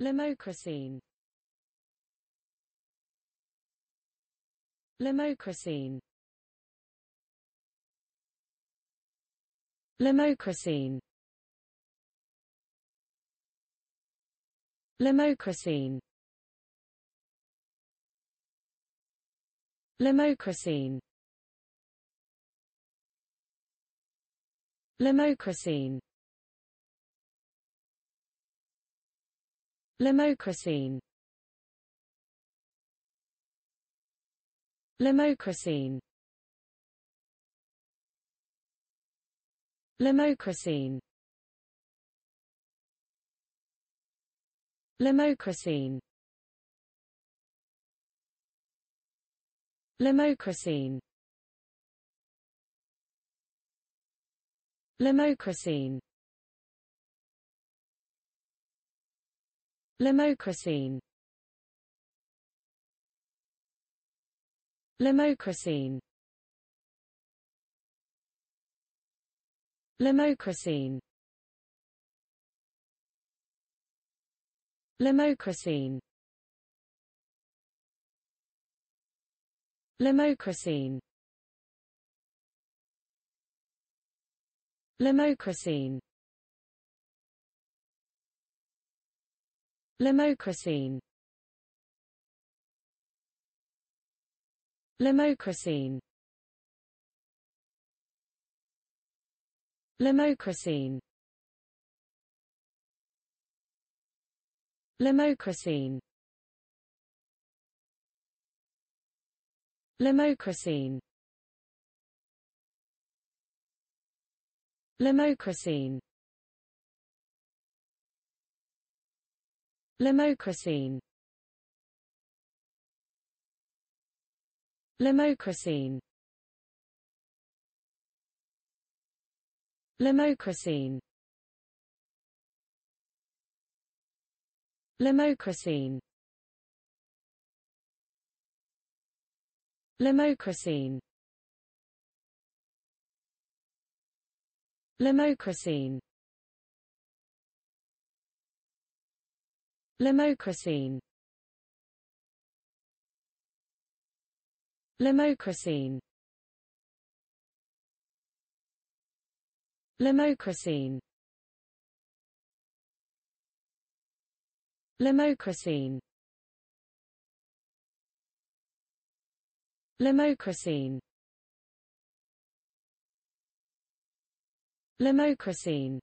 Limocracine Limocracine Limocracine Limocracine Limocracine Limocracine Limocracine Limocracine Limocracine Limocracine Limocracine Limocracine Limocracine Limocracine Limocracine Limocracine Limocracine Limocracine Limocracine Limocracine Limocracine Limocracine Limocracine Limocracine Limocracine Limocracine Limocracine Limocracine Limocracine Limocracine Limocracine Limocracine Limocracine Limocracine Limocracine Limocracine